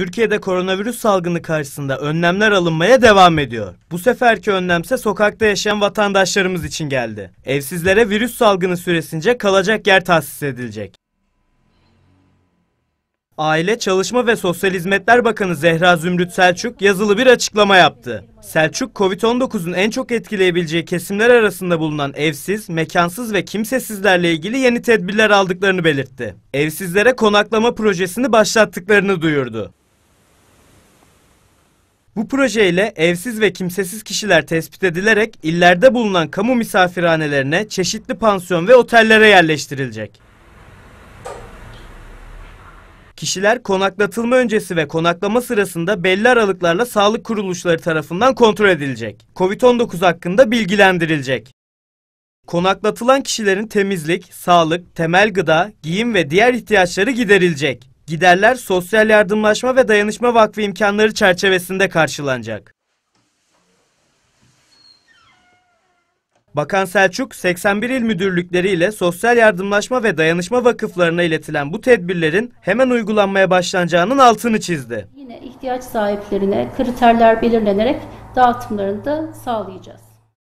Türkiye'de koronavirüs salgını karşısında önlemler alınmaya devam ediyor. Bu seferki önlemse sokakta yaşayan vatandaşlarımız için geldi. Evsizlere virüs salgını süresince kalacak yer tahsis edilecek. Aile, Çalışma ve Sosyal Hizmetler Bakanı Zehra Zümrüt Selçuk yazılı bir açıklama yaptı. Selçuk, Covid-19'un en çok etkileyebileceği kesimler arasında bulunan evsiz, mekansız ve kimsesizlerle ilgili yeni tedbirler aldıklarını belirtti. Evsizlere konaklama projesini başlattıklarını duyurdu. Bu projeyle evsiz ve kimsesiz kişiler tespit edilerek illerde bulunan kamu misafirhanelerine çeşitli pansiyon ve otellere yerleştirilecek. Kişiler konaklatılma öncesi ve konaklama sırasında belli aralıklarla sağlık kuruluşları tarafından kontrol edilecek. Covid-19 hakkında bilgilendirilecek. Konaklatılan kişilerin temizlik, sağlık, temel gıda, giyim ve diğer ihtiyaçları giderilecek. Giderler Sosyal Yardımlaşma ve Dayanışma Vakfı imkanları çerçevesinde karşılanacak. Bakan Selçuk, 81 il müdürlükleriyle sosyal yardımlaşma ve dayanışma vakıflarına iletilen bu tedbirlerin hemen uygulanmaya başlanacağının altını çizdi. Yine ihtiyaç sahiplerine kriterler belirlenerek dağıtımlarını da sağlayacağız.